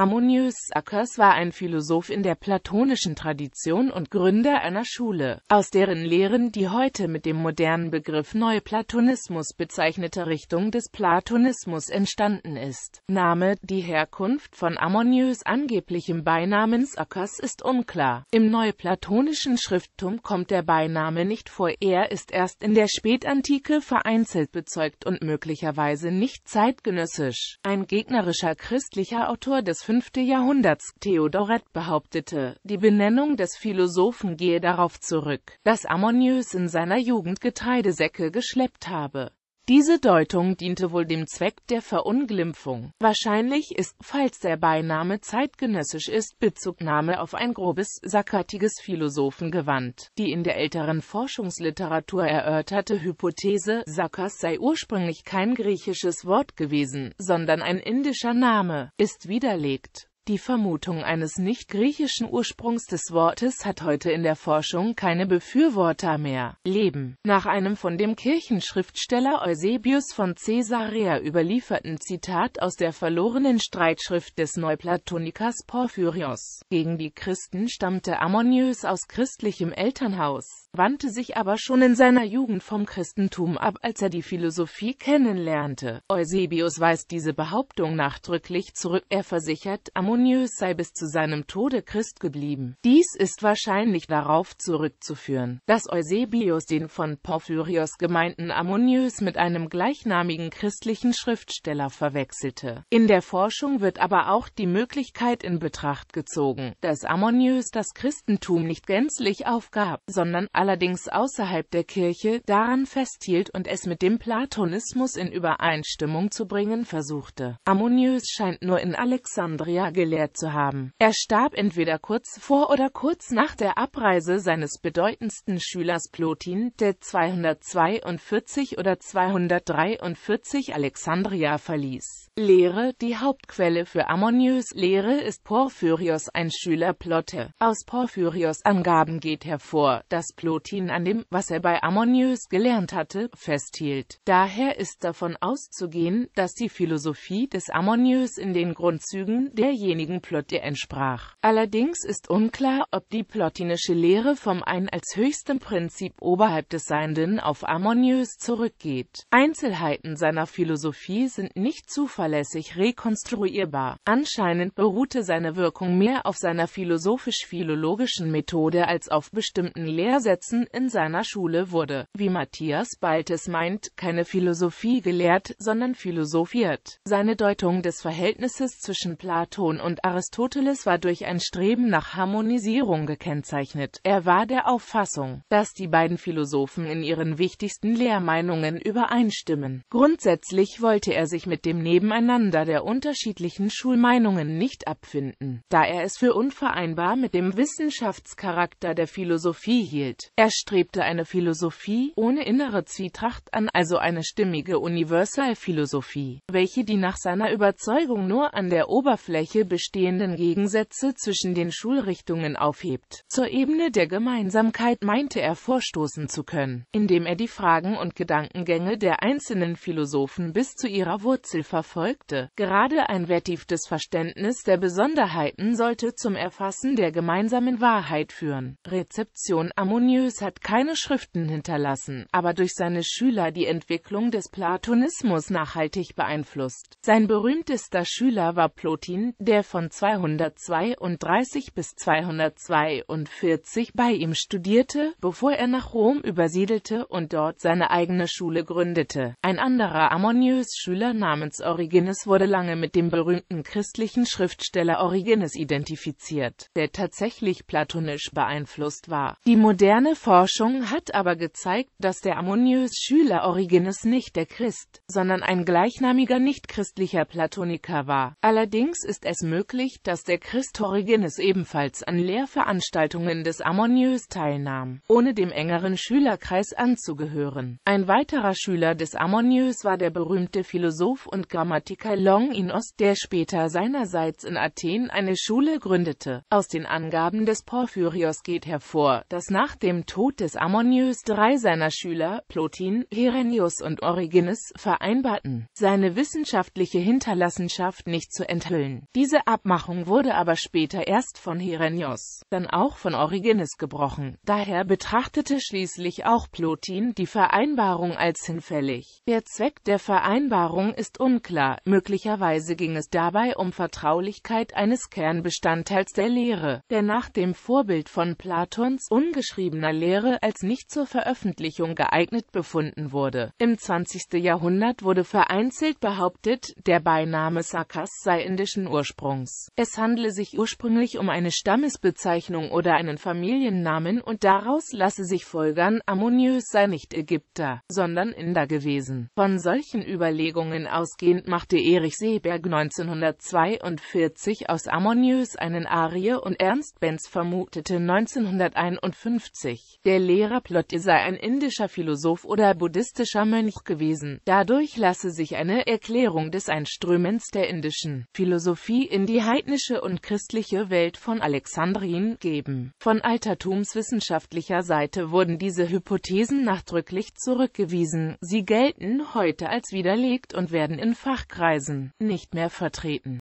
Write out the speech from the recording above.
Ammonius Sackers war ein Philosoph in der platonischen Tradition und Gründer einer Schule, aus deren Lehren die heute mit dem modernen Begriff Neuplatonismus bezeichnete Richtung des Platonismus entstanden ist. Name, die Herkunft von Ammonius angeblichem Beinamen Sackers ist unklar. Im neuplatonischen Schrifttum kommt der Beiname nicht vor, er ist erst in der Spätantike vereinzelt bezeugt und möglicherweise nicht zeitgenössisch. Ein gegnerischer christlicher Autor des 5. Jahrhunderts. Theodoret behauptete, die Benennung des Philosophen gehe darauf zurück, dass Ammonius in seiner Jugend Getreidesäcke geschleppt habe diese Deutung diente wohl dem Zweck der Verunglimpfung. Wahrscheinlich ist, falls der Beiname zeitgenössisch ist, Bezugnahme auf ein grobes, sackartiges Philosophengewand. Die in der älteren Forschungsliteratur erörterte Hypothese, Sakkars sei ursprünglich kein griechisches Wort gewesen, sondern ein indischer Name, ist widerlegt die Vermutung eines nicht griechischen Ursprungs des Wortes hat heute in der Forschung keine Befürworter mehr. Leben Nach einem von dem Kirchenschriftsteller Eusebius von Caesarea überlieferten Zitat aus der verlorenen Streitschrift des Neuplatonikers Porphyrios gegen die Christen stammte Ammonius aus christlichem Elternhaus wandte sich aber schon in seiner Jugend vom Christentum ab, als er die Philosophie kennenlernte. Eusebius weist diese Behauptung nachdrücklich zurück. Er versichert, Ammonius sei bis zu seinem Tode Christ geblieben. Dies ist wahrscheinlich darauf zurückzuführen, dass Eusebius den von Porphyrios gemeinten Ammonius mit einem gleichnamigen christlichen Schriftsteller verwechselte. In der Forschung wird aber auch die Möglichkeit in Betracht gezogen, dass Ammonius das Christentum nicht gänzlich aufgab, sondern allerdings außerhalb der Kirche, daran festhielt und es mit dem Platonismus in Übereinstimmung zu bringen versuchte. Ammonius scheint nur in Alexandria gelehrt zu haben. Er starb entweder kurz vor oder kurz nach der Abreise seines bedeutendsten Schülers Plotin, der 242 oder 243 Alexandria verließ. Lehre, die Hauptquelle für Ammonius Lehre ist Porphyrios, ein Schüler Plotte. Aus Porphyrios Angaben geht hervor, dass Plotin Lotin an dem, was er bei Ammonius gelernt hatte, festhielt. Daher ist davon auszugehen, dass die Philosophie des Ammonius in den Grundzügen derjenigen Plotte entsprach. Allerdings ist unklar, ob die plotinische Lehre vom Ein als höchstem Prinzip oberhalb des Seienden auf Ammonius zurückgeht. Einzelheiten seiner Philosophie sind nicht zuverlässig rekonstruierbar. Anscheinend beruhte seine Wirkung mehr auf seiner philosophisch-philologischen Methode als auf bestimmten Lehrsätzen Aufsätzen in seiner Schule wurde, wie Matthias Baltes meint, keine Philosophie gelehrt, sondern philosophiert. Seine Deutung des Verhältnisses zwischen Platon und Aristoteles war durch ein Streben nach Harmonisierung gekennzeichnet. Er war der Auffassung, dass die beiden Philosophen in ihren wichtigsten Lehrmeinungen übereinstimmen. Grundsätzlich wollte er sich mit dem Nebeneinander der unterschiedlichen Schulmeinungen nicht abfinden, da er es für unvereinbar mit dem Wissenschaftscharakter der Philosophie hielt. Er strebte eine Philosophie ohne innere Zwietracht an, also eine stimmige Universalphilosophie, welche die nach seiner Überzeugung nur an der Oberfläche bestehenden Gegensätze zwischen den Schulrichtungen aufhebt. Zur Ebene der Gemeinsamkeit meinte er vorstoßen zu können, indem er die Fragen und Gedankengänge der einzelnen Philosophen bis zu ihrer Wurzel verfolgte. Gerade ein vertieftes Verständnis der Besonderheiten sollte zum Erfassen der gemeinsamen Wahrheit führen. Rezeption Ammonium Plinius hat keine Schriften hinterlassen, aber durch seine Schüler die Entwicklung des Platonismus nachhaltig beeinflusst. Sein berühmtester Schüler war Plotin, der von 232 bis 242 bei ihm studierte, bevor er nach Rom übersiedelte und dort seine eigene Schule gründete. Ein anderer Ammonius-Schüler namens Origenes wurde lange mit dem berühmten christlichen Schriftsteller Origenes identifiziert, der tatsächlich platonisch beeinflusst war. Die moderne Moderne Forschung hat aber gezeigt, dass der Ammonius Schüler Origenes nicht der Christ, sondern ein gleichnamiger nichtchristlicher Platoniker war. Allerdings ist es möglich, dass der Christ Origenes ebenfalls an Lehrveranstaltungen des Ammonius teilnahm, ohne dem engeren Schülerkreis anzugehören. Ein weiterer Schüler des Ammonius war der berühmte Philosoph und Grammatiker Longinos, der später seinerseits in Athen eine Schule gründete. Aus den Angaben des Porphyrios geht hervor, dass nach dem dem Tod des Ammonius drei seiner Schüler, Plotin, Herennius und Origenes, vereinbarten, seine wissenschaftliche Hinterlassenschaft nicht zu enthüllen. Diese Abmachung wurde aber später erst von Herennius, dann auch von Origenes gebrochen. Daher betrachtete schließlich auch Plotin die Vereinbarung als hinfällig. Der Zweck der Vereinbarung ist unklar, möglicherweise ging es dabei um Vertraulichkeit eines Kernbestandteils der Lehre, der nach dem Vorbild von Platons ungeschrieben gegebener Lehre als nicht zur Veröffentlichung geeignet befunden wurde. Im 20. Jahrhundert wurde vereinzelt behauptet, der Beiname Sakas sei indischen Ursprungs. Es handle sich ursprünglich um eine Stammesbezeichnung oder einen Familiennamen und daraus lasse sich folgern, Ammonius sei nicht Ägypter, sondern Inder gewesen. Von solchen Überlegungen ausgehend machte Erich Seeberg 1942 aus Ammonius einen Arie und Ernst Benz vermutete 1951 1920. Der Lehrer Plotte sei ein indischer Philosoph oder buddhistischer Mönch gewesen. Dadurch lasse sich eine Erklärung des Einströmens der indischen Philosophie in die heidnische und christliche Welt von Alexandrien geben. Von altertumswissenschaftlicher Seite wurden diese Hypothesen nachdrücklich zurückgewiesen. Sie gelten heute als widerlegt und werden in Fachkreisen nicht mehr vertreten.